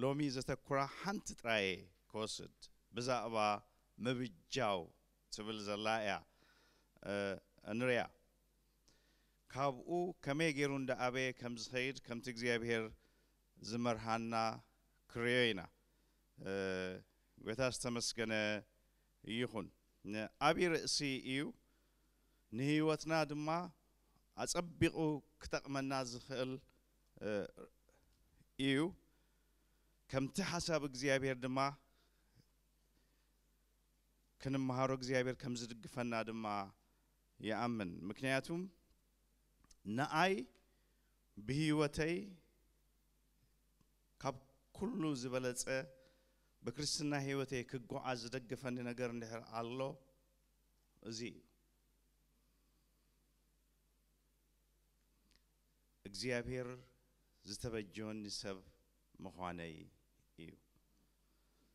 ሎሚ ዘተኩራ ሓንቲ ጥራይ ክወስድ ብዛዕባ ምብጃው ትብል ዘላ እያ እንርያ ካብኡ ከመይ ገይሩ እንዳኣበየ ከም ዝኸይድ ከምቲ እግዚኣብሄር ዝመርሃና ክርዮ ኢና ጎታ ዝተመስገነ ይኹን ዓብዪ ርእሲ እዩ ንህይወትና ድማ ኣፀቢቑ ክጠቕመና ዝኽእል እዩ ከምቲ ሓሳብ እግዚኣብሔር ድማ ክንመሃሮ እግዚኣብሔር ከም ዝድግፈና ድማ ይኣምን ምክንያቱም ንኣይ ብህወተይ ካብ ኩሉ ዝበለፀ ብክርስትና ህወተይ ክጓዓዝ ዝደግፈኒ ነገር እንድሕር ኣሎ እዚ እዩ እግዚኣብሔር ዝተበጀወኒ ሰብ ምዃነይ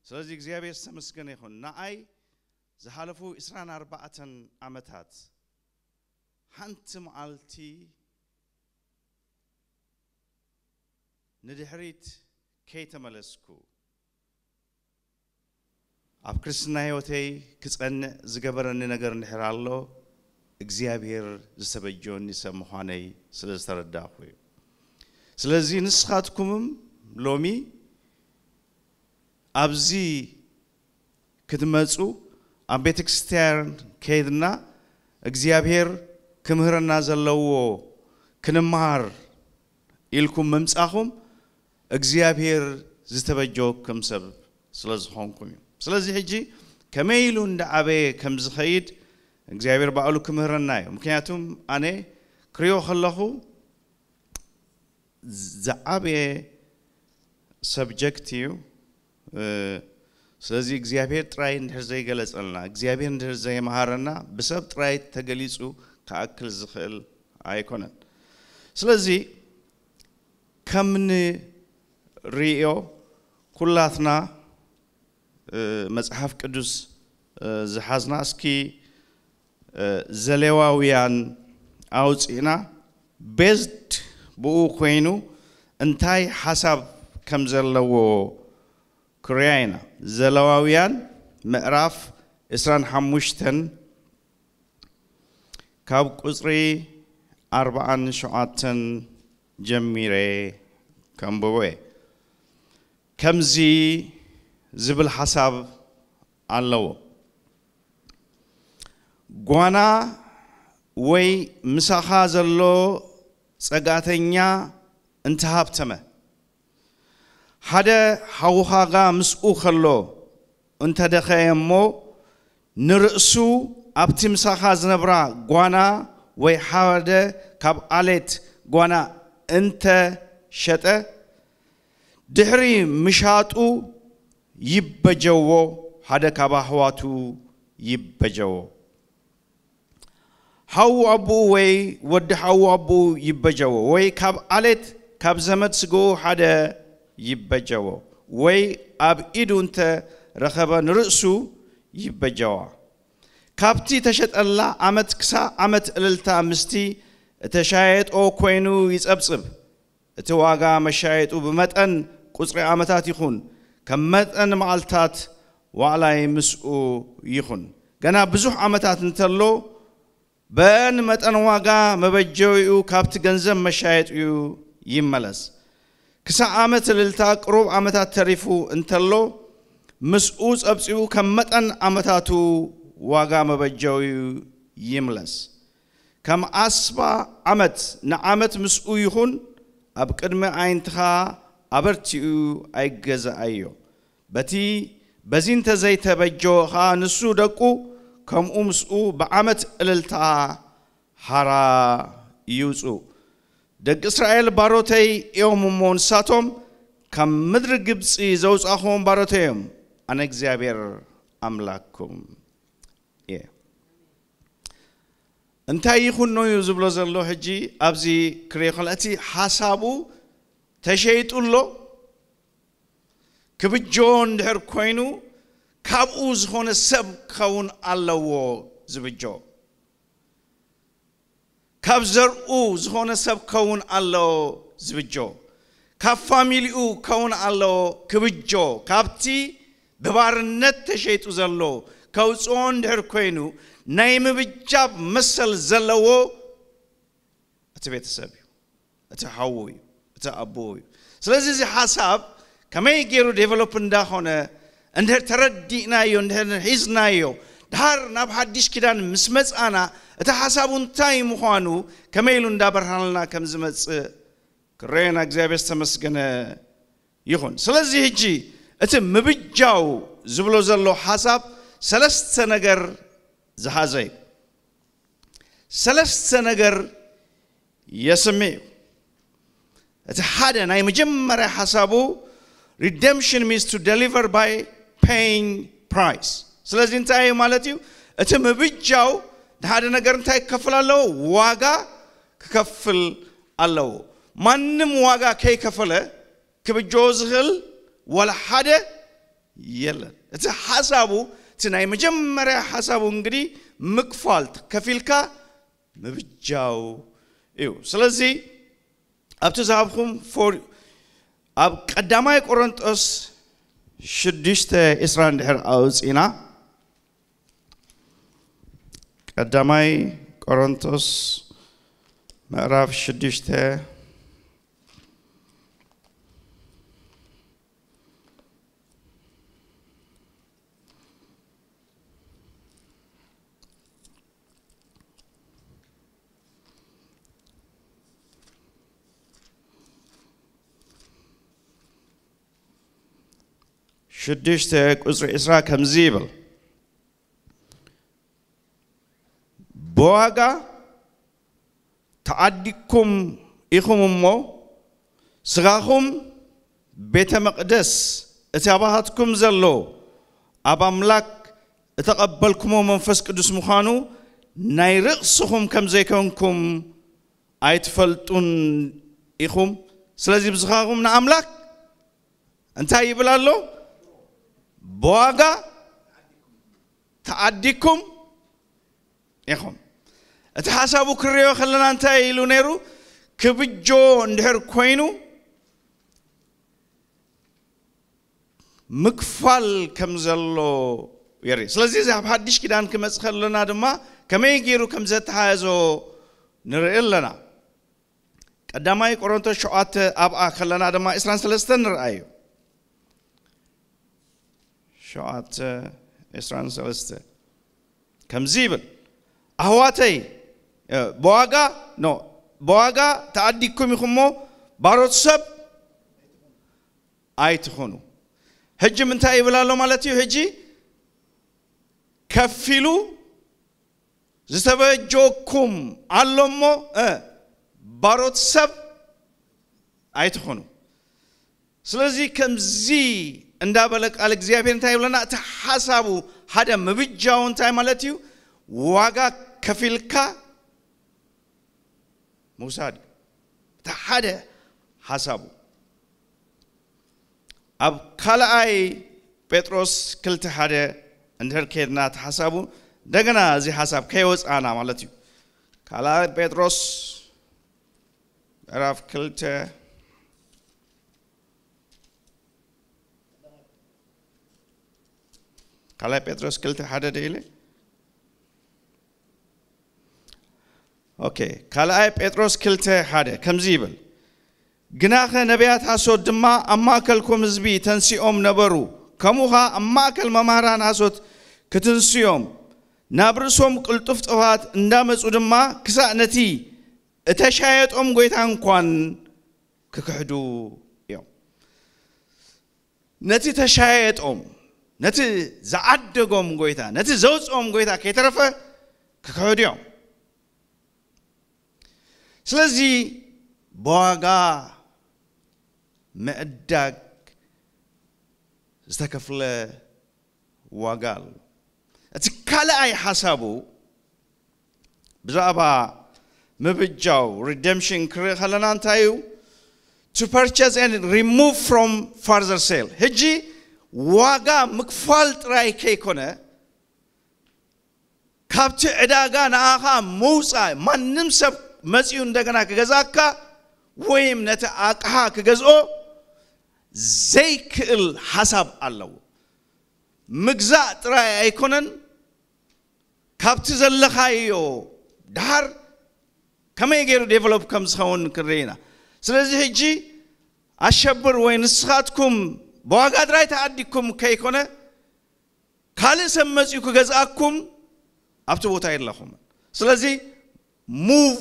ስለዚ እግዚኣብሔር ዝተመስገነ ይኹን ንኣይ ዝሓለፉ 24 ዓመታት ሓንቲ መዓልቲ ንድሕሪት ከይተመለስኩ ኣብ ክርስትና ህይወተይ ክፀንዕ ዝገበረኒ ነገር ንድሕር ኣሎ እግዚኣብሔር ዝተበጀወኒ ሰብ ምዃነይ ስለ ዝተረዳእኹ እዩ ስለዚ ንስኻትኩምም ሎሚ ኣብዚ ክትመፁ ኣብ ቤተ ክርስቲያን ከይድና እግዚኣብሔር ክምህረና ዘለዎ ክንምሃር ኢልኩም ምምፃኹም እግዚኣብሔር ዝተበጆ ከም ሰብ ስለ ዝኾንኩም እዩ ስለዚ ሕጂ ከመይ ኢሉ እንዳዓበየ ከም ዝኸይድ እግዚኣብሔር ባዕሉ ክምህረና እዩ ምክንያቱም ኣነ ክሪዮ ከለኹ ዝዓበየ ሰብጀክት እዩ ስለዚ እግዚኣብሔር ጥራይ እንድሕር ዘይገለፀልና እግዚኣብሔር እንድሕር ዘይመሃረና ብሰብ ጥራይ ተገሊፁ ክኣክል ዝኽእል ኣይኮነን ስለዚ ከምንርእዮ ኩላትና መፅሓፍ ቅዱስ ዝሓዝና እስኪ ዘሌዋውያን ኣውፂእና ቤዝድ ብኡ ኮይኑ እንታይ ሓሳብ ከም ዘለዎ ኩርያይና ዘለዋውያን ምዕራፍ 25 ካብ ቁፅሪ 47 ጀሚረ ከንብቦ እየ ከምዚ ዝብል ሓሳብ ኣለዎ ጓና ወይ ምሳኻ ዘሎ ጸጋተኛ እንተሃብተመ ሓደ ሓዉኻ ጋ ምስኡ ከሎ እንተደኸየ እሞ ንርእሱ ኣብቲ ምሳኻ ዝነብራ ጓና ወይ ሓደ ካብ ዓሌት ጓና እንተሸጠ ድሕሪ ምሻጡ ይበጀዎ ሓደ ካብ ኣሕዋቱ ይበጀዎ ሓዉ ኣቦኡ ወይ ወዲ ሓዉ ኣቦኡ ይበጀዎ ወይ ካብ ዓሌት ካብ ዘመድ ስግኡ ሓደ يبجوا وي أب إدون رخبا رأسو يبجوا كابتي تشت الله عمت كسا عمت إلتا مستي تشايت أو كوينو يتأبصب تواقع مشايت وبمتأن قصر عمتات يخون كمتأن معلتات وعلى مسؤو يخون قنا بزوح عمتات انتلو بأن متأن واقع مبجوئو كابت قنزم مشايت يملس ክሳብ ዓመት ልልታ ቅሩብ ዓመታት ተሪፉ እንተሎ ምስኡ ጸብጺቡ ከም መጠን ዓመታቱ ዋጋ መበጀዊ ይምለስ ከም ኣስባ ዓመት ንዓመት ምስኡ ይኹን ኣብ ቅድሚ ዓይንትኻ ኣበርቲኡ ኣይገዛኣዮ በቲ በዚ እንተዘይተበጆ ኸዓ ንሱ ደቁ ከምኡ ምስኡ ብዓመት ዕልልታ ሃራ ይውፁእ ደቂ እስራኤል ባሮተይ እዮም እሞ ንሳቶም ካብ ምድሪ ግብፂ ዘውፃኹም ባሮተይ እዮም ኣነ እግዚኣብሔር ኣምላክኩም እየ እንታይ ይኹን ነው እዩ ዝብሎ ዘሎ ሕጂ ኣብዚ ክሪኦ ከለ እቲ ሓሳቡ ተሸይጡሎ ክብጆ እንድሕር ኮይኑ ካብኡ ዝኾነ ሰብ ክኸውን ኣለዎ ዝብጆ ካብ ዘርኡ ዝኾነ ሰብ ክኸውን ኣለዎ ዝብጆ ካብ ፋሚሊኡ ክኸውን ኣለዎ ክብጆ ካብቲ ብባርነት ተሸይጡ ዘሎ ከውፅኦ እንድሕር ኮይኑ ናይ ምብጃብ መሰል ዘለዎ እቲ ቤተሰብ እዩ እቲ ሓዉ እዩ እቲ ኣቦ እዩ ስለዚ እዚ ሓሳብ ከመይ ገይሩ ዴቨሎፕ እንዳኾነ እንድሕር ተረዲእናዮ እንድሕር ሒዝናዮ ድሃር ናብ ሓድሽ ኪዳን ምስ መፃና እቲ ሓሳቡ እንታይ ምዃኑ ከመይ ኢሉ እንዳበርሃልና ከም ዝመፅእ ክረአየና እግዚኣብሔር ዝተመስገነ ይኹን ስለዚ ሕጂ እቲ ምብጃው ዝብሎ ዘሎ ሓሳብ ሰለስተ ነገር ዝሓዘ እዩ ሰለስተ ነገር የስሜ እዩ እቲ ሓደ ናይ መጀመርያ ሓሳቡ ሪደምሽን ሚንስ ቱ ደሊቨር ባይ ፔይንግ ፕራይስ سلازين تاي مالتيو اتم بيجاو هذا نجار تاي كفل الله واجا كفل الله من واجا كي كفله كبجوزهل ولا حدا يلا ات حسابو تناي مجمرة حسابو انجري مكفالت كفيلكا مبجاو ايو سلازي ابتو زابكم فور اب قداماي قرنطس شدشت اسران دحر اوصينا ቀዳማይ ቆሮንቶስ ምዕራፍ ሽዱሽተ ሽዱሽተ ቁፅሪ ዕስራ ከምዚ ይብል بوغا تعدكم إخم أمو سغاهم بيت مقدس اتابهاتكم زلو أبا ملاك اتقبلكم ومنفس قدس مخانو نيرق رأسهم كم زي كونكم فلتون إخوم سلازي بزخاهم ንኣምላክ أنت ይብል بلالو بوغا ተዓዲኩም إخوم أنت حسابو كريو خلنا أنت إلو نيرو كبجو ندهر كوينو مكفل كم زلو يري سلازي زي حدش كدان كم خلنا دما كما يجيرو كم زت حازو نرئي لنا قداماي قرنطس شعات أبقى خلنا دما إسلام سلستن نرأيو شعات إسران سلسته كم زيبل أهواتي በዋጋ ነው በዋጋ ተአዲ ኢኩም ኢኹሞ ባሮት ሰብ አይትኾኑ ሕጂ ምንታይ ይብላሎ ማለት እዩ ሕጂ ከፊሉ ዝተበጆኩም ኣሎ እሞ ባሮት ሰብ ኣይትኾኑ ስለዚ ከምዚ እንዳበለ ቃል እግዚኣብሔር እንታይ ይብለና እቲ ሓሳቡ ሓደ ምብጃው እንታይ ማለት እዩ ዋጋ ከፊልካ موساد دي تحدى حسابه ኣብ ካልኣይ ጴጥሮስ ክልተ ሓደ እንድሕር ከይድና እቲ ሓሳቡ እንደገና እዚ ሓሳብ ከይወፃእና ማለት እዩ ካልኣይ ጴጥሮስ ምዕራፍ ክልተ ካልኣይ ጴጥሮስ ክልተ ሓደ ደ أوكي كلا بطرس كلته هذا كم زيبل جناخ نبيات حسود دما أما كلكم زبي تنسيهم نبرو كموها أما كل مماران حسود كتنسيهم نبرسهم كل تفتوهات ندمس ودما كسا نتي تشاهد أم قيتان كون ككحدو يوم نتي تشاهد أم نتي زعدقهم قيتا نتي زوج أم قيتا كيترفه ككحدو يوم سلزي بوغا مأدك زكفل وغال اتكالا اي حسابو بزابا مبجاو redemption كري خلنا نتايو to purchase and remove from further sale هجي وغا مكفال تراي كيكونا كابتو اداغا ناها موسى من نمسب መጺኡ እንደገና ከገዛካ ወይም ነተ አቅሃ ክገዝኦ ዘይክእል ሓሳብ ኣለዎ ምግዛእ ጥራይ ኣይኮነን ካብቲ ዘለኻዮ ድሓር ከመይ ገይሩ ዴቨሎፕ ከም ዝኸውን ክንርኢ ኢና ስለዚ ሕጂ ኣሸብር ወይ ንስኻትኩም ብዋጋ ጥራይ ተዓዲግኩም ከይኮነ ካልእ ሰብ መጺኡ ክገዝኣኩም ኣብቲ ቦታ የለኹም ስለዚ ሙቭ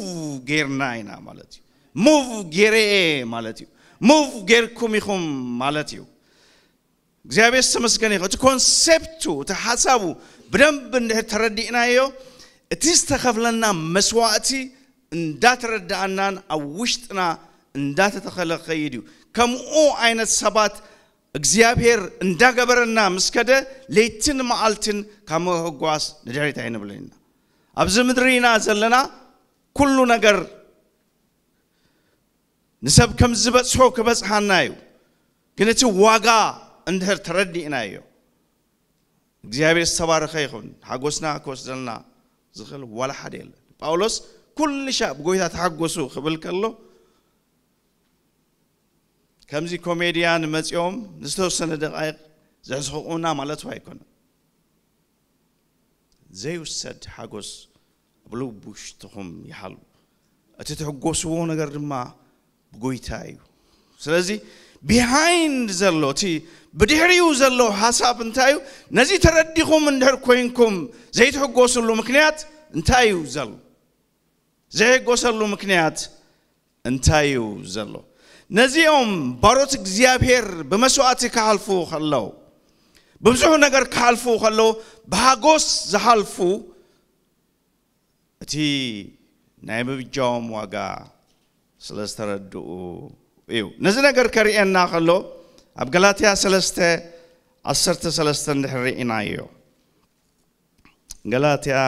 ጌርና ኢና ማለት እዩ ሙቭ ጌርኤ ማለት እዩ ሙቭ ጌርኩም ኢኹም ማለት እዩ እግዚኣብሔር ዝተመስገነ ይኹ እቲ ኮንሴፕቱ እቲ ሓሳቡ ብደንብ እንድሕር ተረዲእናዮ እቲ ዝተኸፍለና መስዋእቲ እንዳተረዳእናን ኣብ ውሽጥና እንዳተተኸለ ክኸይድ እዩ ከምኡ ዓይነት ሰባት እግዚኣብሔር እንዳገበረና ምስከደ ለይትን መዓልትን ካብ ምሕጓስ ንድሕሪት ኣይንብለና ኣብዚ ምድሪ ኢና ዘለና ኩሉ ነገር ንሰብ ከም ዝበፅሖ ክበፅሓና እዩ ግን እቲ ዋጋ እንድሕር ተረዲእና እዮ እግዚኣብሔር ዝተባረኸ ይኹን ሓጎስና ክወስደልና ዝኽእል ዋላ ሓደ የለን ጳውሎስ ኩሉ ሻ ብጎይታ ተሓጎሱ ክብል ከሎ ከምዚ ኮሜድያን መፂኦም ዝተወሰነ ደቃይቕ ዘሕዝሕቁና ማለቱ ኣይኮነን ዘይውሰድ ሓጎስ بلو بوشتهم يحل أتتحقوسوون أقر ما بقويتايو سلازي behind زلو تي بدهريو زلو حساب انتايو نزي ترديخو من دهر كوينكم زي تحقوسو اللو مكنيات انتايو زلو زي حقوسو اللو مكنيات انتايو زلو نزيهم باروت اكزيابير بمسواتي كحالفو خلو ببزحو نقر كحالفو خلو بهاقوس زحالفو እቲ ናይ ምብጃዎም ዋጋ ስለ ዝተረድኡ እዩ ነዚ ነገር ከርእየና ከሎ ab galatia celeste ዓሰርተ ሰለስተ እንድሕር inayo galatia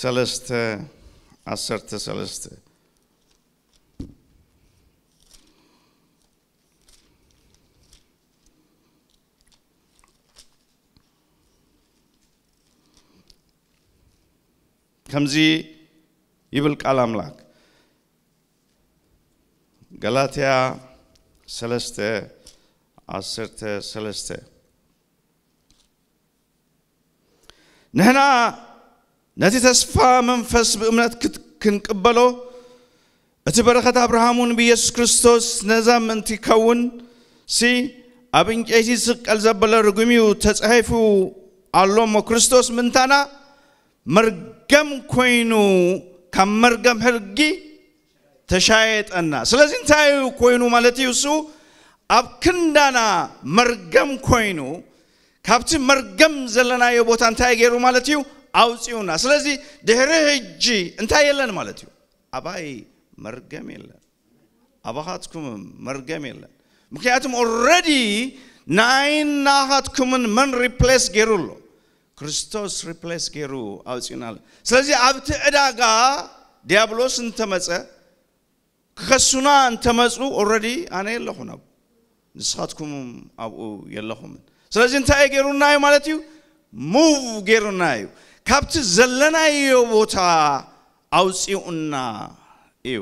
celeste ዓሰርተ celeste كمزي يبل كلام لك غلاطيا سلسته عصرته سلسته نحن نتي تسفى منفس بأمنات كنقبله أتي بركة أبراهامون بيسوس كريستوس نزام أنتي كون سي أبنك أيتي سك الزبلة رقميو تسعيفو اللهم كريستوس منتانا مرقم كوينو كم مرقم هرقي تشايت أنا سلازين تايو كوينو مالتي يسو أب كندانا مرقم كوينو كابت مرقم زلنا يبوت أنتاي غيرو مالتيو أوسيونا سلازي دهره هجي أنتاي يلن مالتيو أباي مرقم يلن أباهاتكم مرقم يلن مكياتم already ناين ناهاتكم من ريبليس غيرولو ክርስቶስ ሪፕሌስ ገይሩ አውፂናል ስለዚ ኣብቲ ዕዳጋ ዲያብሎስ እንተመፀ ከሱና እንተመፁ ኦረዲ ኣነ የለኹን ኣብኡ ንስኻትኩም ኣብኡ የለኹምን ስለዚ እንታይ ገይሩና እዩ ማለት እዩ ሙቭ ገይሩና እዩ ካብቲ ዘለናዮ ቦታ ኣውፂኡና እዩ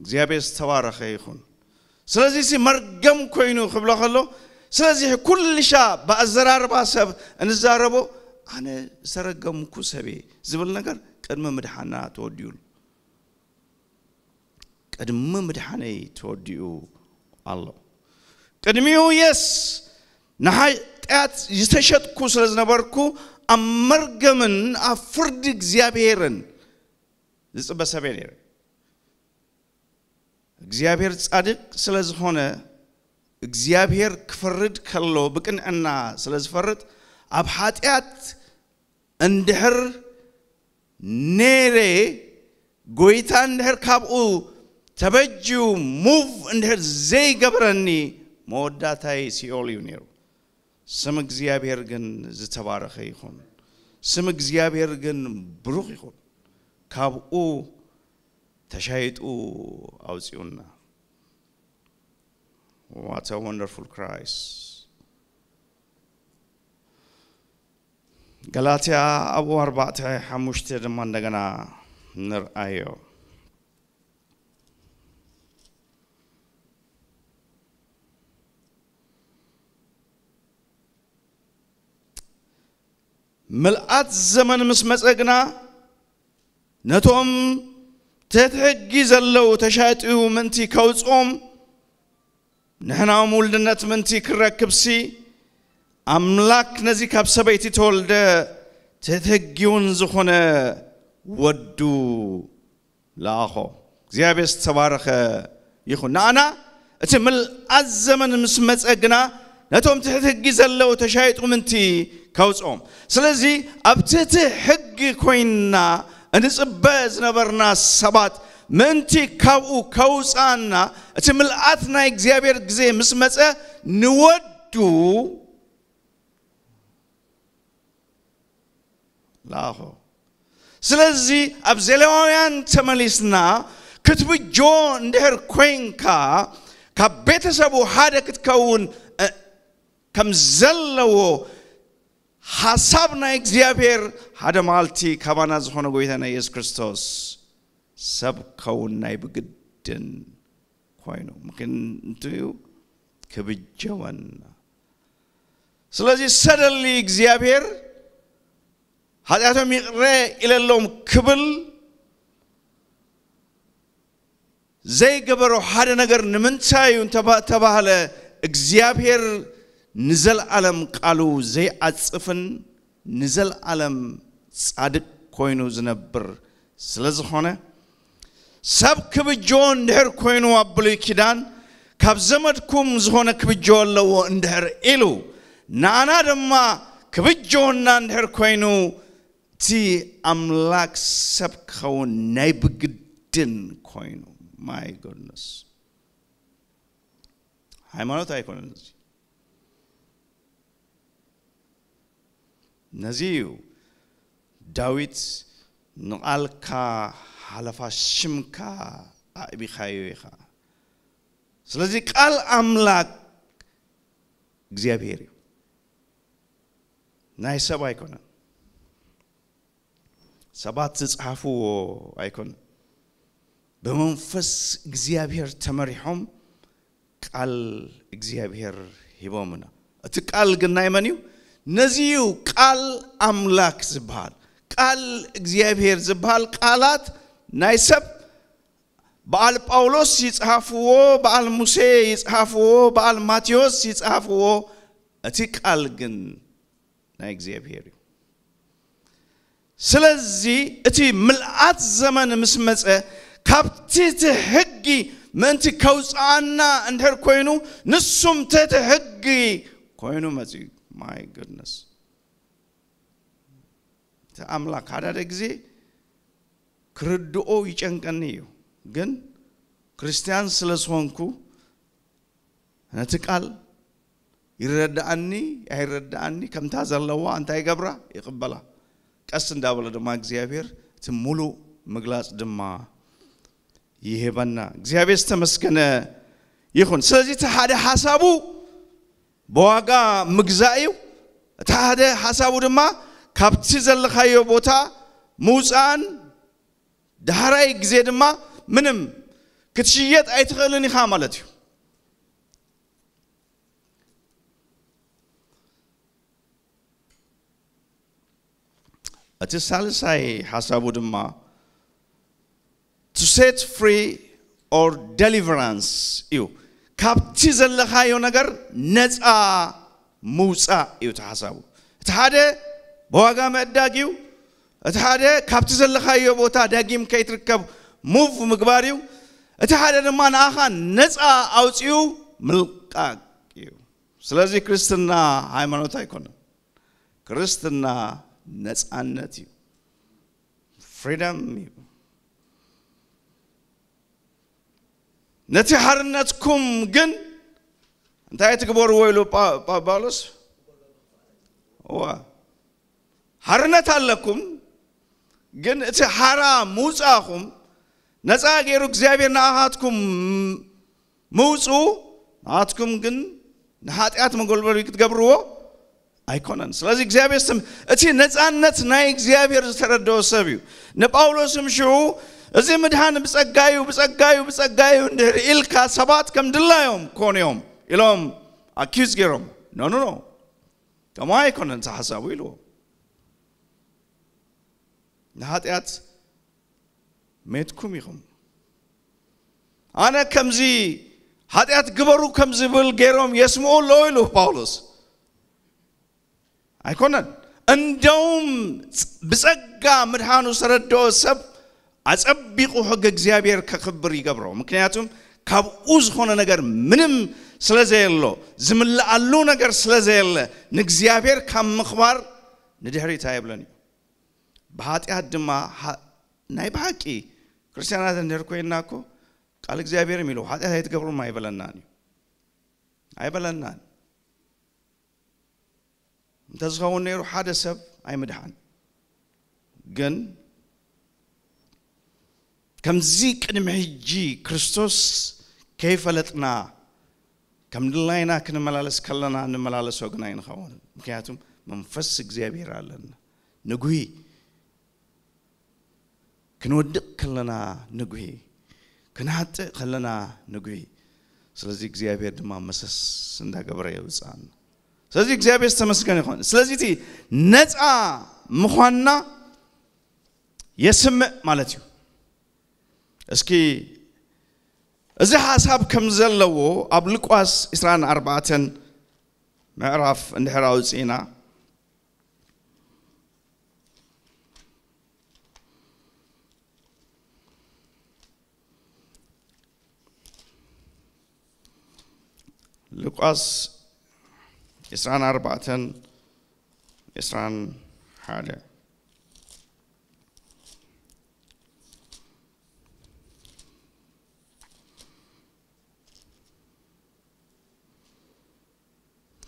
እግዚኣብሔር ዝተባረኸ ይኹን ስለዚ መርገም ኮይኑ ክብሎ ከሎ ስለዚህ ኩልሻ በአዘራርባ ሰብ እንዛረቦ ኣነ ሰረገምኩ ሰቤ ዝብል ነገር ቅድሚ ምድሓና ተወዲኡሉ ቅድሚ ምድሓነይ ተወዲኡ ኣሎ ቅድሚኡ የስ ንሓይ ጥያት ዝተሸጥኩ ስለ ዝነበርኩ ኣብ መርገምን ኣብ ፍርዲ እግዚኣብሔርን ዝፅበ ሰበ ነይረ እግዚኣብሔር ጻድቅ ስለ ዝኾነ እግዚአብሔር ክፈርድ ከሎ ብቅንዕና ስለ ዝፈርድ ኣብ ኃጢአት እንድሕር ኔሬ ጎይታ እንድሕር ካብኡ ተበጅዩ ሙቭ እንድሕር ዘይገብረኒ መወዳታይ ሲኦል እዩ ነይሩ ስም እግዚኣብሔር ግን ዝተባረኸ ይኹን ስም እግዚኣብሔር ግን ብሩኽ ይኹን ካብኡ ተሻይጡ ኣውፂኡና What a wonderful Christ. Galatia أبو أربعة حمشتر من دقنا نرأيو ምልኣት ዘመን ምስ መፀግና ነቶም ተትሕጊ ዘለው ተሻጢኡ ምእንቲ ከውፅኦም نحن نحنا مولدنا تمنتي كركب سي أملاك نزي كابسة بيتي تولد تتهجيون زخونة ودو لاخو زيابيس تبارخ يخون نانا اتمل الزمن مسمت اقنا نتوم تحتحقي زلو تشايط ومنتي كوزعوم سلزي ابتتحقي كوينا انس اباز نبرنا السبات ምንቲ ካብኡ ከውፃና እቲ ምልኣት ናይ እግዚኣብሔር ግዜ ምስ መፀ ንወዱ ለኣኾ ስለዚ ኣብ ዘሌዋውያን ተመሊስና ክትብጆ እንድሕር ኮይንካ ካብ ቤተሰቡ ሓደ ክትከውን ከም ዘለዎ ሓሳብ ናይ እግዚኣብሔር ሓደ መዓልቲ ካባና ዝኾነ ጎይታና ኢየሱስ ክርስቶስ ሰብከውን ናይ ብግድን ኮይኑ ምክንያቱ ክብጀወና ስለዚ ሰደሊ እግዚኣብሔር ኃጢአቶም ይቕረ ኢለሎም ክብል ዘይገበሮ ሓደ ነገር ንምንታይ እዩ ተባህለ እግዚኣብሔር ንዘለዓለም ቃሉ ዘይዓፅፍን ንዘለዓለም ጻድቅ ኮይኑ ዝነብር ስለ ዝኾነ ሰብ ክብጆ እንድሕር ኮይኑ ኣብሉይ ኪዳን ካብ ዘመድኩም ዝኾነ ክብጆ ኣለዎ እንድሕር ኢሉ ንኣና ድማ ክብጆና እንድሕር ኮይኑ እቲ ኣምላክ ሰብ ክኸውን ናይ ብግድን ኮይኑ ማይ ጎድነስ ሃይማኖት ኣይኮነን እዚ ነዚ እዩ ዳዊት ንቓልካ ሓለፋ ሽምካ ኣእቢኻዮ ኢኻ ስለዚ ቃል ኣምላክ እግዚኣብሔር እዩ ናይ ሰብ ኣይኮነን ሰባት ዝፅሓፍዎ ኣይኮነን بمنفس እግዚአብሔር ተመሪሖም ቃል እግዚአብሔር ሂቦምና እቲ ቃል ግን ናይ መን እዩ ነዚዩ ቃል ኣምላክ ዝበሃል ቃል እግዚኣብሔር ዝበሃል ቃላት نايسب بعل باولوس يصحفو بعل موسى يصحفو بعل ماتيوس يصحفو اتي قال جن نا اكزيبير سلازي اتي ملات زمن مسمص كابتي تهجي منتي كوز انا انتر كوينو نسوم تتهجي كوينو ماتي ماي جودنس تاملا كارا اكزيبير ክርድኦ እዩ ግን ክርስቲያን ስለ ሶንኩ ነቲ ቃል ይረዳእኒ ኣይረዳእኒ ከምታ ዘለዋ እንታይ ገብራ ይቕበላ ቀስ እንዳበለ ድማ እግዚኣብሔር እቲ ሙሉእ ምግላፅ ድማ ይህበና እግዚኣብሔር ዝተመስገነ ይኹን ስለዚ እቲ ሓደ ሓሳቡ ብዋጋ ምግዛእ እዩ እቲ ሓደ ሓሳቡ ድማ ካብቲ ዘለካዮ ቦታ ምውፃእን ድሓራይ ግዜ ድማ ምንም ክትሽየጥ ኣይትኽእልን ኢኻ ማለት እዩ እቲ ሳልሳይ ሓሳቡ ድማ ቱ ሴት ፍሪ ኦር ደሊቨራንስ እዩ ካብቲ ዘለኻዮ ነገር ነፃ ምውፃእ እዩ እቲ ሓሳቡ እቲ ሓደ ብዋጋ መዕዳግ እዩ እቲ ሓደ ካብቲ ዘለኻዮ ቦታ ዳጊም ከይትርከብ ሙቭ ምግባር እዩ እቲ ሓደ ድማ ንኣኻ ነፃ ኣውፅኡ ምልቃቅ እዩ ስለዚ ክርስትና ሃይማኖት ኣይኮነን ክርስትና ነፃነት እዩ ፍሪደም እዩ ነቲ ሓርነትኩም ግን እንታይ ትግበርዎ ኢሉ ጳውሎስ ሓርነት ኣለኩም جن إتى حرام موساهم نزاع يروك زابير نهاتكم موسو نهاتكم جن نهاتيات من قلبه يتقبروا ኣይኮነን ስለዚ እግዚኣብሔር ስም እቲ ነፃነት ናይ እግዚኣብሔር ዝተረድኦ ሰብ እዩ ንጳውሎስም ሽዑ እዚ ምድሃን ብፀጋዩ ብፀጋዩ ብፀጋዩ እንድሕሪ ኢልካ ሰባት ከም ድላዮም ኮንዮም ኢሎም ኣኪዝ ገይሮም ኖኖኖ ከምኡ ኣይኮነን እቲ ሓሳቡ ኢልዎም ንኃጢአት ሜትኩም ኢኹም ኣነ ከምዚ ኃጢአት ግበሩ ከም ዝብል ገይሮም የስምዑ ኣሎ ኢሉ ጳውሎስ ኣይኮነን እንደውም ብጸጋ ምድሓኑ ዝተረድኦ ሰብ ኣጸቢቑ ሕጊ እግዚኣብሔር ከኽብር ይገብሮ ምክንያቱም ካብኡ ዝኾነ ነገር ምንም ስለ ዘየሎ ዝምላኣሉ ነገር ስለ ዘየለ ንእግዚኣብሔር ካብ ምኽባር ንድሕሪት ኣየብለን እዩ بهاتي هدما نايب حقي ክርስቲያናት እንደርኩኝና እኮ ቃል እግዚአብሔር የሚለው ኃጢአት አይትገብሩም አይበለናን አይበለናን እንተዝኸውን ነይሩ ሓደ ሰብ ኣይምድሓን ግን ከምዚ ቅድሚ ሕጂ ክርስቶስ ከይፈለጥና ከም ድላይና ክንመላለስ ከለና እንመላለሶ ግን ኣይንኸውን ምክንያቱም መንፈስ እግዚኣብሔር ኣለና ንጉሂ ክንወድቕ ከለና ንጉሂ ክንሃጥእ ከለና ንጉሂ ስለዚ እግዚኣብሔር ድማ መሰስ እንዳገበረ የውፃን ስለዚ እግዚኣብሔር ዝተመስገን ይኾን ስለዚ እቲ ነፃ ምዃንና የስምዕ ማለት እዩ እስኪ እዚ ሓሳብ ከም ዘለዎ ኣብ ልቋስ 24 ምዕራፍ እንድሕር ኣውፅኢና لوقاس إسران أربعة إسران حاجة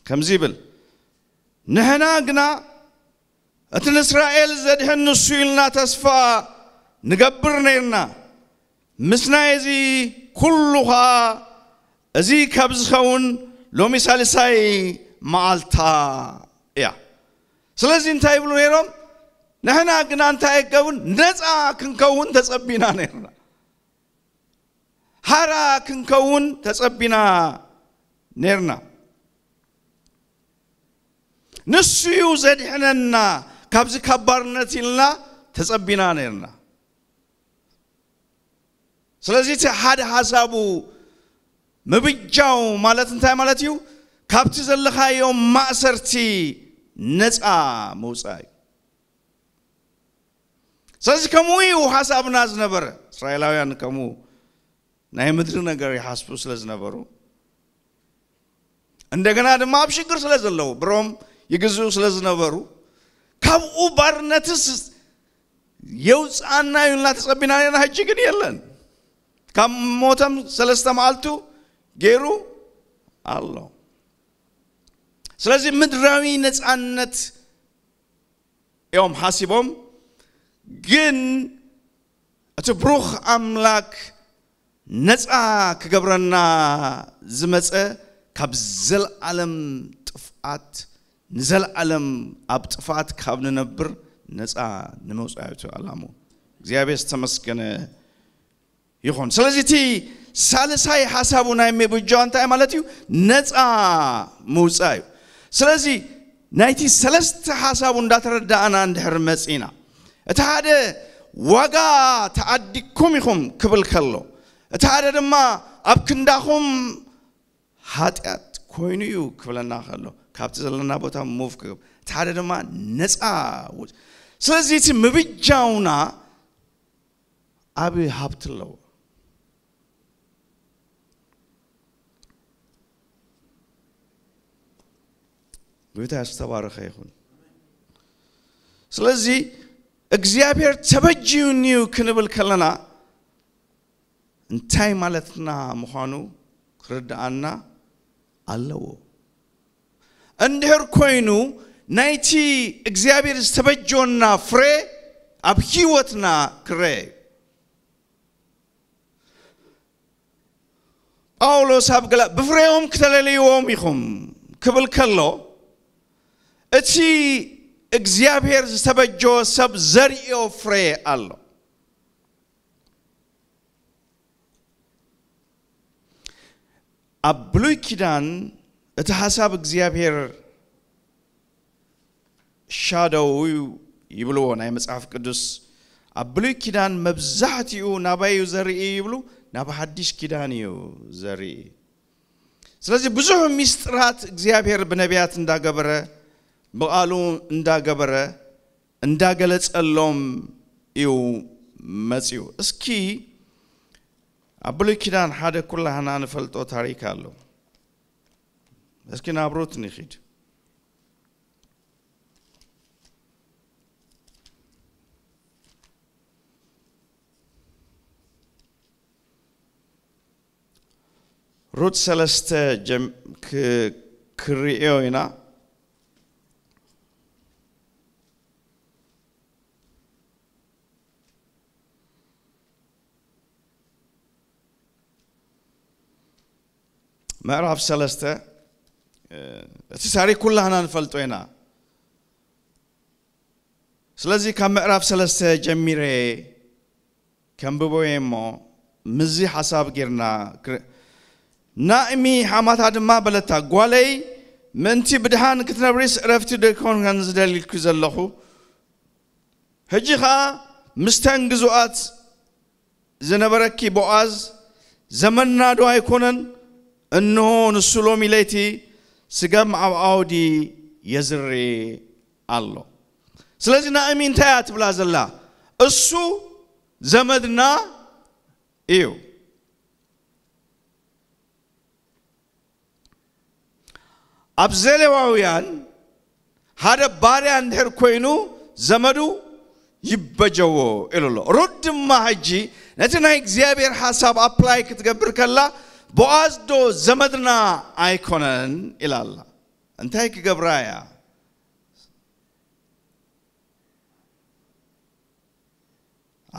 كم زيبل نحن قنا أتن إسرائيل زدهن نسويلنا تسفى نقبرنا مسنا يزي كلها እዚ ካብ ዝኸውን ሎሚ ሳልሳይ መዓልታ እያ ስለዚ እንታይ ይብሉ ነይሮም ንሕና ግና እንታይ ኣይቀብን ነፃ ክንከውን ተፀቢና ነይርና ሃራ ክንከውን ተፀቢና ነይርና ንሱ እዩ ዘድሕነና ካብዚ ከባርነት ኢልና ተፀቢና ነይርና ስለዚ እቲ ሓደ ሓሳቡ مبجاو مالت انتهى مالتيو كابت زلخايو مأسرتي نسعى موسى سازي كموي وحسابنا زنبر اسرائيلاويان كمو ناي مدر نغر يحسبو سلازنبرو እንደገና ድማ ኣብ ሽግር ስለ ዘለዉ ብሮም ይግዝኡ ስለ ዝነበሩ ካብኡ ባርነትስ የውፃና ኢሉና ተፀቢና ነና ሕጂ ግን የለን ካብ ሞተም ሰለስተ መዓልቱ ገይሩ ኣሎ ስለዚ ምድራዊ ነፃነት እዮም ሓሲቦም ግን እቲ ብሩኽ ኣምላክ ነፃ ክገብረና ዝመፀ ካብ ዘለዓለም ጥፍኣት ንዘለዓለም ኣብ ጥፋት ካብ ንነብር ነፃ ንመውፃኢቱ ኣላሙ እግዚኣብሔር ዝተመስገነ ይኾን ስለዚ እቲ ሳልሳይ ሓሳቡ ናይ ምብጃው እንታይ ማለት እዩ ነፃ ምውፃእ እዩ ስለዚ ናይቲ ሰለስተ ሓሳቡ እንዳተረዳእና እንድሕር መፂና እቲ ሓደ ዋጋ ተዓዲግኩም ኢኹም ክብል ከሎ እቲ ሓደ ድማ ኣብ ክንዳኹም ሃጢኣት ኮይኑ እዩ ክብለና ከሎ ካብቲ ዘለና ቦታ ሙቭ ክብ እቲ ሓደ ድማ ነፃ ስለዚ እቲ ምብጃውና ዓብዪ ሃብቲ ኣለዎ ጌታ ተባረከ ይሁን ስለዚህ እግዚአብሔር ኒው ክንብል ከለና እንታይ ማለትና ምዃኑ ክርዳአና ኣለዎ እንድሕር ኮይኑ ናይቲ እግዚአብሔር ዝተበጆና ፍሬ ኣብ ሂወትና ክረአ እዩ ጳውሎስ ኣብ ገላ ብፍሬኦም ክተለለይዎም ኢኹም ክብል ከሎ እቲ እግዚአብሔር ዝተበጆ ሰብ ዘርእዮ ፍሬ ኣሎ ኣብ ብሉይ ኪዳን እቲ ሓሳብ እግዚኣብሔር ሻደው ይብልዎ ናይ መፅሓፍ ቅዱስ ኣብ ብሉይ ኪዳን መብዛሕትኡ ናባይ ዘርኢ ይብሉ ናብ ሓዲሽ ኪዳን እዩ ዘርኢ ስለዚ ብዙሕ ምስጢራት እግዚኣብሔር ብነቢያት እንዳገበረ በቃሉ እንዳገበረ እንዳገለጸሎም እዩ መፂኡ እስኪ ኣብ ብሉይ ኪዳን ሓደ ኩላህና ንፈልጦ ታሪክ ኣሎ እስኪ ናብሮት ሩት ንኺድ ሩት ሰለስተ ክርእዮ ኢና ምዕራፍ 3 እቲ ታሪክ ኩላህና ንፈልጦ ኢና ስለዚ ካብ ምዕራፍ 3 ጀሚረ ከንብቦ እየ እሞ ምዚ ሓሳብ ጌርና ናእሚ ሓማታ ድማ በለታ ጓለይ ምእንቲ ብድሓን ክትነብሪስ ዕረፍቲ ደኮንከን ዝደልልኩ ዘለኹ ሕጂ ከዓ ምስተን ግዙኣት ዝነበረኪ ቦኣዝ ዘመናዶ ኣይኮነን እነሆ ንስሎ ሚለይቲ ስገም ኣብ ኣውዲ የዝሪ ኣሎ ስለዚ ናእሚ እንታይ እያ ትብላ ዘላ እሱ ዘመድና እዩ ኣብ ዘሌዋውያን ሓደ ባርያ እንድሕር ኮይኑ ዘመዱ ይበጀዎ ኢሉ ኣሎ ሩድ ድማ ሕጂ ነቲ ናይ እግዚኣብሔር ሓሳብ ኣፕላይ ክትገብር ከላ ቦአዝ ዶ ዘመድና ኣይኮነን ኢላ ኣላ እንታይ ክገብራ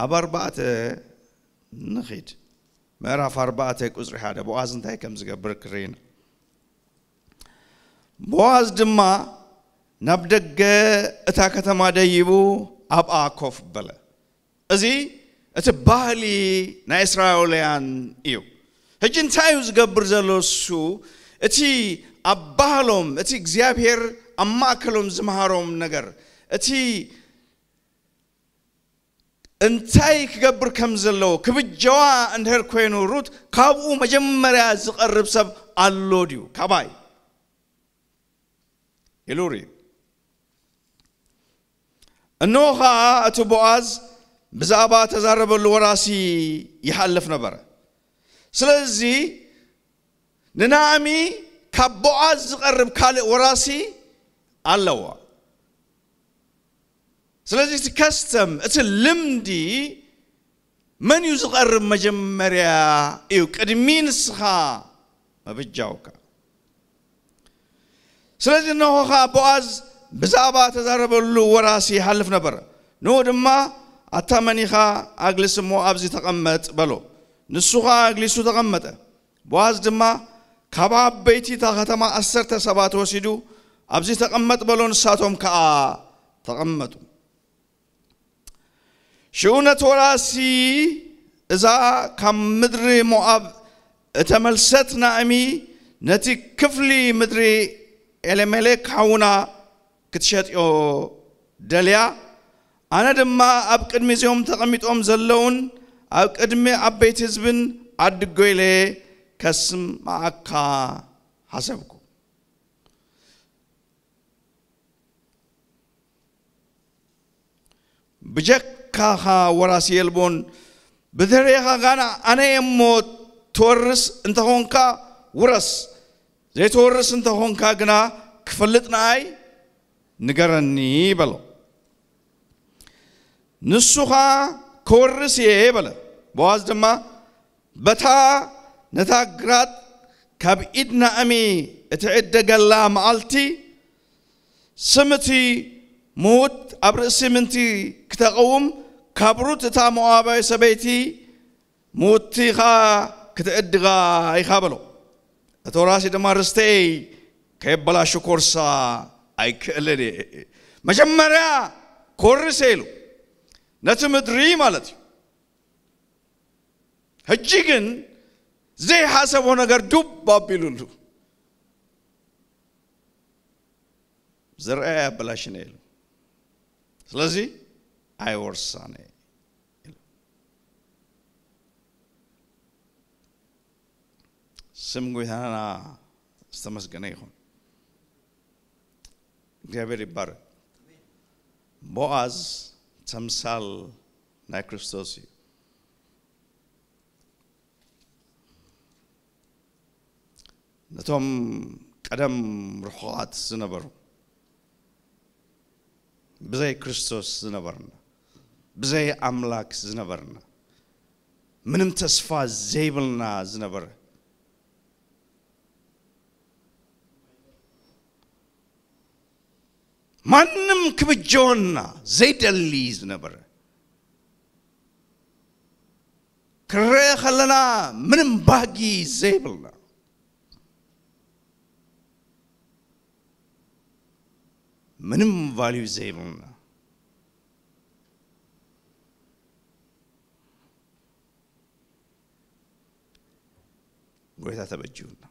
ኣብ ኣርባዕተ ንኺድ ምዕራፍ ኣርባዕተ ቁፅሪ ሓደ ቦኣዝ እንታይ ከም ዝገብር ክርኢና ቦኣዝ ድማ ናብ ደገ እታ ከተማ ደይቡ ኣብኣ ኮፍ በለ እዚ እቲ ባህሊ ናይ እስራኤላውያን እዩ هجنتايو زقبر زلو السو اتي أبهلهم اتي اغزيابير أماكلهم زمهاروم نگر اتي انتاي كقبر كم زلو كبجوا اندهر كوينو روت كابو مجمريا زقرب الربسب اللو ديو كاباي يلوري النوخة اتو بواز بزابا تزارب الوراسي يحلف نبره سلزي ننامي كبوز قرب كالي وراسي اللوى سلزي تكستم اتل من يزقر مجمريا ايو كدمين سخا ما بجاوكا سلزي نوها بوز بزابا تزارب اللو وراسي حلف نبر نو دما اتامنيخا اجلس مو ابزي تقمت بلو ንሱኻ እግሊሱ ተቐመጠ ቦዓዝ ድማ ካብ ዓበይቲ እታ ከተማ ዓሰርተ ሰባት ወሲዱ ኣብዚ ተቐመጥ በሎ ንሳቶም ከዓ ተቐመጡ ሽዑነት ወራሲ እዛ ካብ ምድሪ ሞኣብ እተመልሰት ናእሚ ነቲ ክፍሊ ምድሪ ኤለሜሌክ ሓውና ክትሸጥዮ ደልያ ኣነ ድማ ኣብ ቅድሚ እዚኦም ተቐሚጦም ዘለውን ኣብ ቅድሚ ዓበይቲ ህዝብን ዓድጎ ኢለ ከስምዓካ ሓሰብኩ بجكها وراس يلبون بذريها غانا أنا يمو تورس انت هونكا ورس زي تورس انت هونكا غنا كفلتنا اي نقرني بلو نسوها كورس يبل بوزدما بطا نتا غرات كاب ادنا امي اتعد دقلا مالتي سمتي موت ابر سمنتي كتقوم كابرو تتا مؤابا سبيتي موتي خا كتعدغا اي خابلو اتو راسي دما كيبلا شكورسا اي كالري مجمرا كورسيلو ነቲ ምድሪ ማለት እዩ ሕጂ ግን ዘይሓሰቦ ነገር ዱብ ኣቢሉሉ ዝርአያ ያበላሽነ ኢሉ ስለዚ ኣይወርሳነ ስም ጎይታና ዝተመስገነ ይኹን እግዚኣብሔር ይባረክ ቦኣዝ Samsal ናይ ክርስቶስ ነቶም ቀደም ርሑቓት ዝነበሩ ብዘይ ክርስቶስ ዝነበርና ብዘይ ኣምላክ ዝነበርና ምንም ተስፋ ዘይብልና ዝነበረ ማንም ክብጃውና ዘይደሊ ዝነበረ ክንርአ ከለና ምንም ባህጊ ዘይብልና ምንም ቫልዩ ዘይብልና ጎይታ ተበጅውና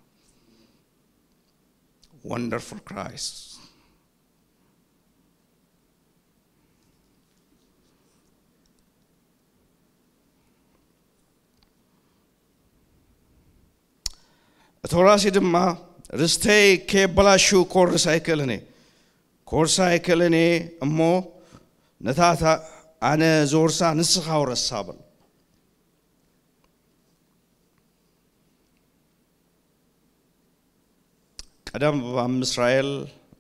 ወንደርፉል ክራይስት እቶራሲ ድማ ርስተይ ከየበላሹ ኮርስ ኣይክእልኒ ኮርስ ኣይክእልኒ እሞ ነታታ ኣነ ዘወርሳ ንስኻ ውረሳ በል ቀደም ኣብ እስራኤል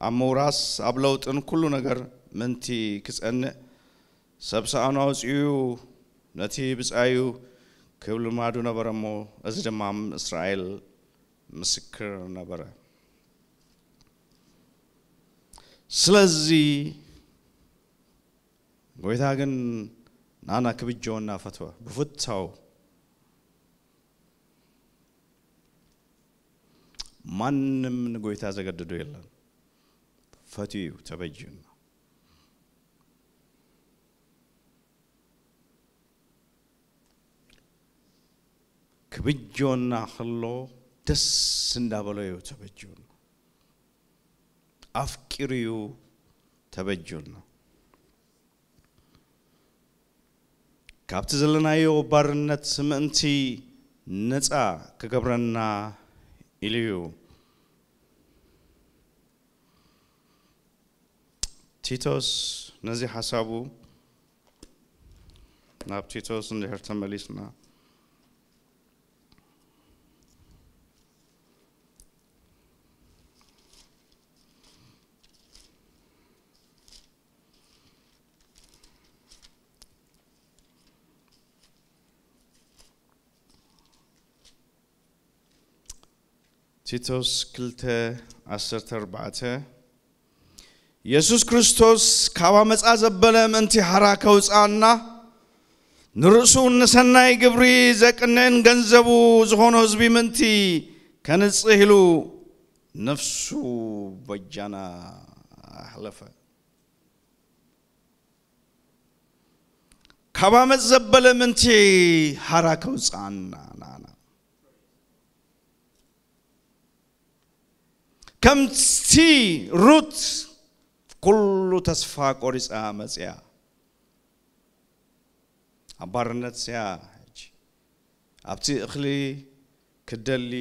ኣብ ምውራስ ኣብ ለውጥን ኩሉ ነገር ምንቲ ክጸንእ ሰብ ሰኣኑ ኣውፅኡ ነቲ ብጻዩ ክብል ማዱ ነበረ እሞ እዚ ድማ እስራኤል ምስክር ነበረ። ስለዚህ ጎይታ ግን ናና ክብጀውና ፈትወ ብፍታው ማንም ጎይታ ዘገድዶ የለም። ፈትዩ ተበጅ ክብጆና ክሎ ደስ እንዳበለው ይኸው ተበጅውን ነው። አፍቅሪዩ ተበጅውን ነው። ካብቲ ዘለናዮ ባርነት ምእንቲ ነፃ ክገብረና ኢሉ እዩ ቲቶስ ነዚ ሓሳቡ ናብ ቲቶስ እንድሕር ተመሊስና ቲቶስ ክልተ ዓሰርተ ኢየሱስ ክርስቶስ ካብ ኣመፃ ዘበለ ምእንቲ ሃራ ከውፃእና ንርእሱ ንሰናይ ግብሪ ዘቅንን ገንዘቡ ዝኾነ ህዝቢ ምእንቲ ከንጽህ ኢሉ ነፍሱ በጃና ኣሕለፈ ካብ ኣመፅ ዘበለ ምእንቲ ሃራ ከውፃእና ከምቲ ሩት ኩሉ ተስፋ ቆሪፃ መፅያ ኣብ ባርነት ስያ ኣብቲ እኽሊ ክደሊ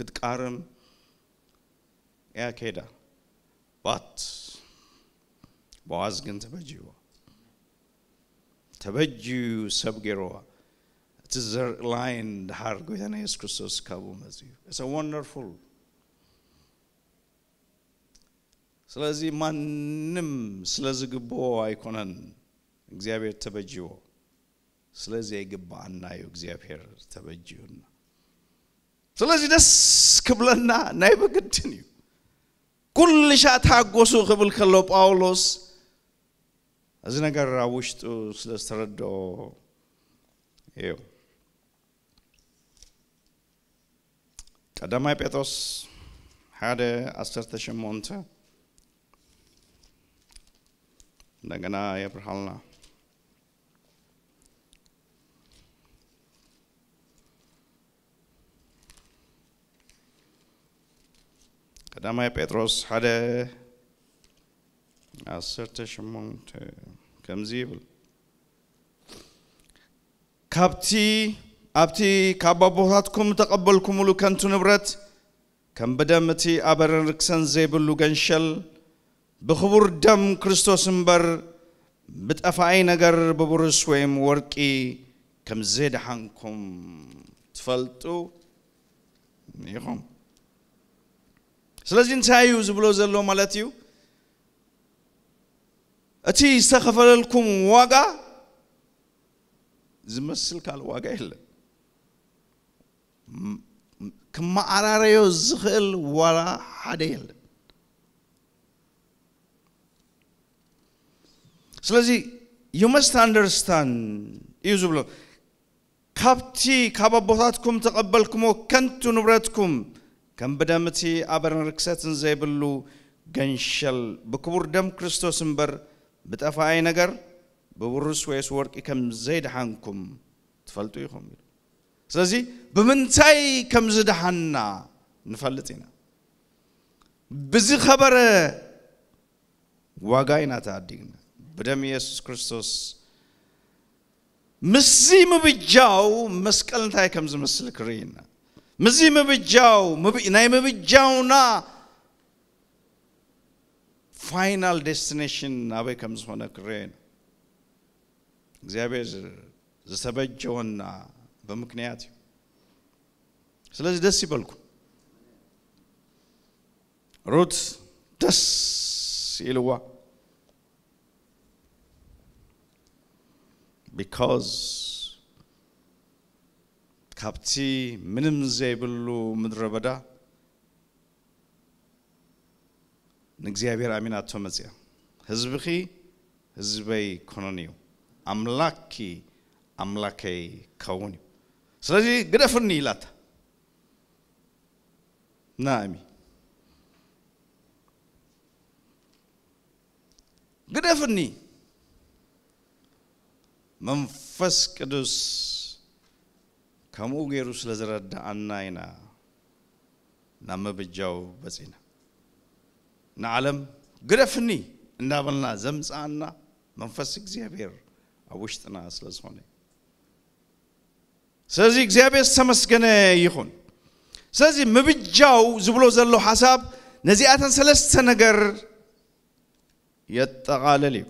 ክትቃርም እያ ከይዳ ባት ቦዓዝ ግን ተበጅይዋ ተበጅዩ ሰብ ገይርዋ እቲ ዘርእላይን ድሓር ጎይታና የሱስ ክርስቶስ ካብኡ መፅ እዩ ኢትስ ወንደርፉል ስለዚህ ማንም ስለ ዝግቦ አይኮነን እግዚአብሔር ተበጅዎ ስለዚህ የግባ አናዩ እግዚአብሔር ተበጅዩና ስለዚህ ደስ ክብለና ናይ በግድን እዩ ኩልሻ ታጎሱ ክብል ከሎ ጳውሎስ እዚ ነገር ኣብ ውሽጡ ስለ ዝተረድኦ እዩ ቀዳማይ ጴጥሮስ ሓደ 18 దగ్గర April قدامها بطرس حدا عصرت شمونت كم زيبل كابتي أبتي كابابوهاتكم تقبلكم لو كنتو نبرت كم بدمتي أبرن ركسن زيبل لو بخبر دم كريستوسن بر بتقفعي نجر ببرس ويم ورقي كم زيد حنكم تفلتو يخم سلازين تايو زبلو زلو مالاتيو أتي استخفل لكم واقع زمسل كالواقع إلا كما عراريو زخل ولا حد يلن ስለዚህ ዩ መስት አንደርስታንድ እዩ ዝብሎ ካብቲ ካብ ኣቦታትኩም ተቐበልኩሞ ከንቱ ንብረትኩም ከም ብደምቲ ኣበርን ርክሰትን ዘይብሉ ገንሸል ብክቡር ደም ክርስቶስ እምበር ብጠፋኣይ ነገር ብብሩስ ወይስ ወርቂ ከም ዘይድሓንኩም ትፈልጡ ኢኹም ኢሉ ስለዚ ብምንታይ ከም ዝድሓና ንፈልጥ ኢና ብዝኸበረ ዋጋ ኢና ተኣዲግና በደም ኢየሱስ ክርስቶስ ምዚ ምብጃው መስቀልንታይ ከም ዝመስል ክርኢና ምዚ ምብጃው ናይ ምብጃውና ፋይናል ዴስቲኔሽን ኣበይ ከም ዝኾነ ክርአየና እግዚአብሔር ዝተበጀወና ብምክንያት እዩ ስለዚ ደስ ይበልኩ ሩት ደስ ኢልዋ because kapti minim zebulu mudrabada nigziabir aminatomazia. Hizbihi, hizbei kononiu. Amlaki, amlake kaunu. Sraji, grafer nilat. Naami. Good afternoon. መንፈስ ቅዱስ ከምኡ ገይሩ ስለ ዝረዳ ናብ መበጃው በፂና ንዓለም ግደፍኒ እናበልና ዘምፃአና መንፈስ እግዚኣብሔር ኣብ ውሽጥና ስለ ዝኾነ ስለዚ እግዚኣብሔር ዝተመስገነ ይኹን ስለዚ ምብጃው ዝብሎ ዘሎ ሓሳብ ነዚኣተን ሰለስተ ነገር የጠቓለል እዩ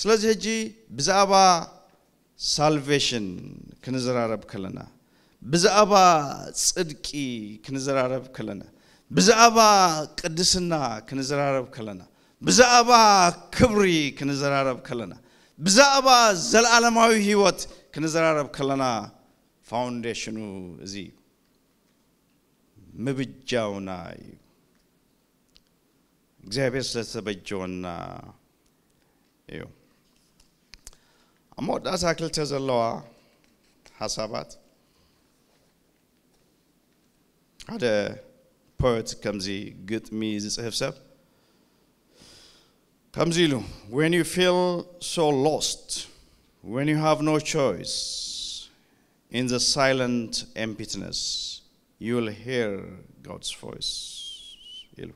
ስለዚህ ሕጂ ብዛዕባ ሳልቬሽን ክንዘራረብ ከለና ብዛዕባ ፅድቂ ክንዘራረብ ከለና ብዛዕባ ቅድስና ክንዘራረብ ከለና ብዛዕባ ክብሪ ክንዘራረብ ከለና ብዛዕባ ዘለዓለማዊ ሂወት ክንዘራረብ ከለና ፋውንዴሽኑ እዚ እዩ ምብጃውና እዩ እግዚአብሔር ስለተበጀወና እዮም اما دست اکل چه زلوه حسابت هده پویت کمزی گت میز از حفظه کمزی you when you feel so lost when you have no choice in the silent emptiness you will hear God's voice ilu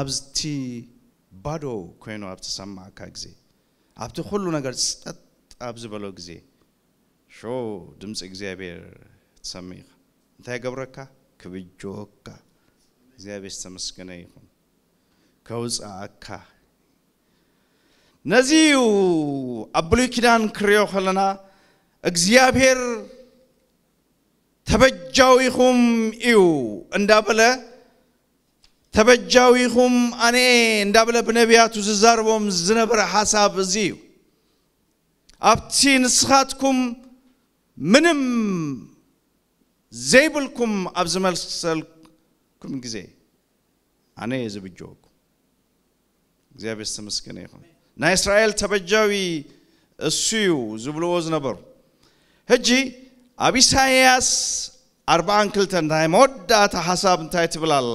abzi ባዶ ኮይኑ ኣብ ተሰማዕካ ግዜ ኣብቲ ኩሉ ነገር ፀጥ ኣብ ዝበሎ ግዜ ሾ ድምፂ እግዚኣብሔር ትሰሚኢኻ እንታይ ገብረካ ክብጆካ እግዚኣብሔር ዝተመስገነ ይኹን ከውፅኣካ ነዚ እዩ ኣብ ብሉይ ኪዳን ክሪኦ ከለና እግዚኣብሔር ተበጃዊኹም እዩ እንዳበለ ተበጃዊኹም ኣነ እንዳብለ ብነቢያቱ ዝዛረቦም ዝነበረ ሓሳብ እዚ እዩ ኣብቲ ንስኻትኩም ምንም ዘይብልኩም ኣብ ዝመልሰልኩም ግዜ ኣነ እየ ዝብጀወኩም እግዚኣብሔር ዝተመስገነ ይኹን ናይ እስራኤል ተበጃዊ እሱ እዩ ዝብልዎ ዝነበሩ ሕጂ ኣብ ኢሳይያስ 42 ናይ መወዳእታ ሓሳብ እንታይ ትብል ኣላ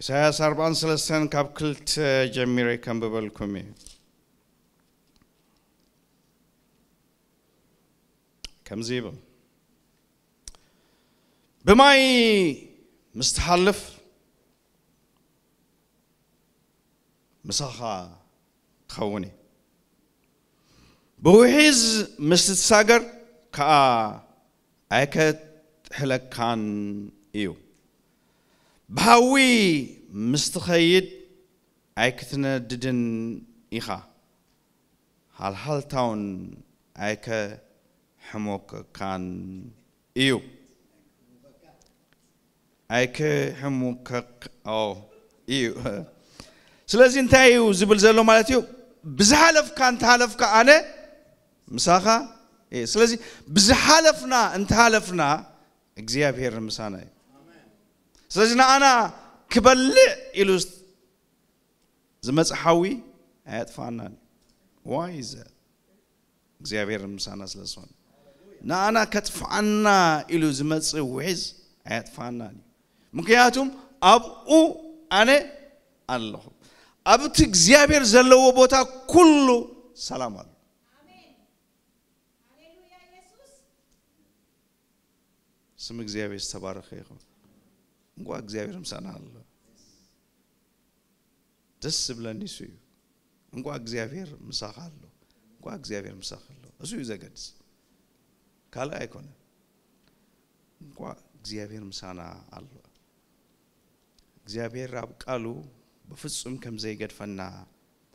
إسحاق أربان سلسلة كاب كلت جميرة كم ببلكم كم زيبا بماي مستحلف مسخا خوني بوحيز مستساقر كا أكت هلك كان إيو بهاوي مستخيد ايكتنا ددن إخا هل هل تاون عيك حموك كان إيو ايكا حموك أو إيو سلازي تايو زبل زلو مالتيو بزحالف كان تحالف كأنا مساخة إيه سلازي بزحالفنا انتحالفنا እግዚአብሔር ምሳና እዩ سلازنا أنا كبلع إلوس زمس حوي هات فانا why is that زيابير مسانا سلسون نا أنا كتفعنا إلو زمس وحز هات فانا مكياتهم أبو أنا الله أبتك زيابير زلو وبوتا كله سلام سمك زيابير استبارخ يخو እንኳ እግዚአብሔርም ሰና አለ ደስ ብለኒ እሱ እዩ እንኳ እግዚአብሔር ምሳኻ ኣሎ እንኳ እግዚአብሔር ምሳኽ ኣሎ እሱ እዩ ዘገድስ ካልእ ኣይኮነን እንኳ እግዚአብሔር ምሳና ኣሎ እግዚአብሔር ኣብ ቃሉ ብፍጹም ከም ዘይገድፈና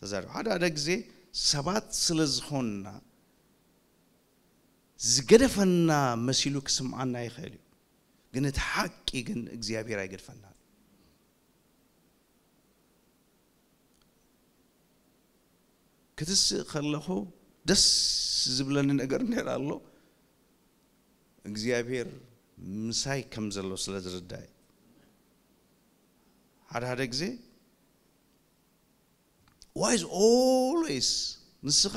ተዛሪቡ ሓደ ሓደ ግዜ ሰባት ስለ ዝኾንና ዝገደፈና መሲሉ ክስምዓና ይኽእል እዩ ግን እቲ ሓቂ ግን እግዚኣብሔር ኣይገድፈና ክትስእ ከለኹ ደስ ዝብለኒ ነገር ነር ኣሎ እግዚኣብሔር ምሳይ ከም ዘሎ ስለ ዝርዳእ ሓደ ሓደ ግዜ ዋይዝ ኦልዌይስ ንስኻ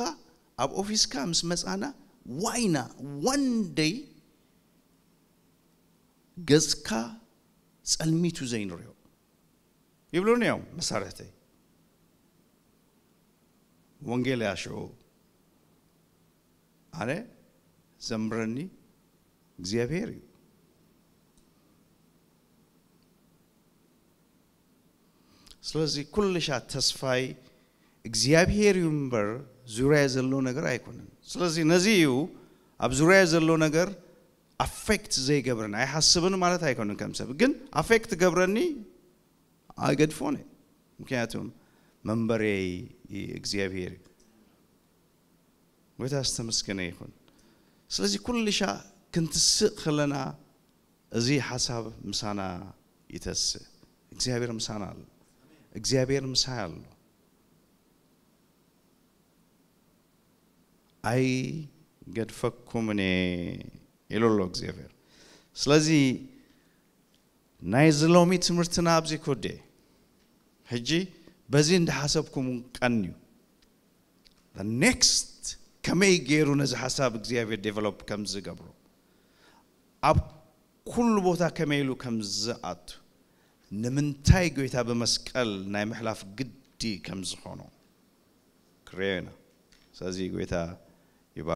ኣብ ኦፊስካ ምስ መፃና ዋይና ዋን ገጽካ ጸልሚቱ ዘይንሪዮ ይብሉን እዮም መሳርሕተይ ወንጌል ያሽዑ ኣነ ዘምረኒ እግዚኣብሔር እዩ ስለዚ ኩልሻ ተስፋይ እግዚኣብሔር እዩ እምበር ዙርያ ዘሎ ነገር ኣይኮነን ስለዚ ነዚ እዩ ኣብ ዙርያ ዘሎ ነገር አፌክት ዘይገብረኒ አይሐስብን ማለት ኣይኮንን ከምሰብ ግን አፌክት ገብረኒ አገድፎ ነ ምክንያቱም መንበሬ እግዚአብሔር እዩ ጎይታ ዝተመስገነ ይኹን ስለዚ ኩልሻ ክንትስእ ከለና እዚ ሓሳብ ምሳና ይተስእ እግዚኣብሔር ምሳና ኣሎ እግዚኣብሔር ምሳይ ኣሎ ኣይ ኣይገድፈኩምን እየ ኢሉሎ እግዚኣብሔር ስለዚ ናይ ዝሎሚ ትምህርትና ኣብዚ ኮደ ሕጂ በዚ እንዳሓሰብኩም ቀን እዩ ኔክስት ከመይ ገይሩ ነዚ ሓሳብ እግዚኣብሔር ዴቨሎፕ ከም ዝገብሮ ኣብ ኩሉ ቦታ ከመይ ኢሉ ከም ዝኣቱ ንምንታይ ጎይታ ብመስቀል ናይ ምሕላፍ ግዲ ከም ዝኾኖ ክርዮ ኢና ስለዚ ጎይታ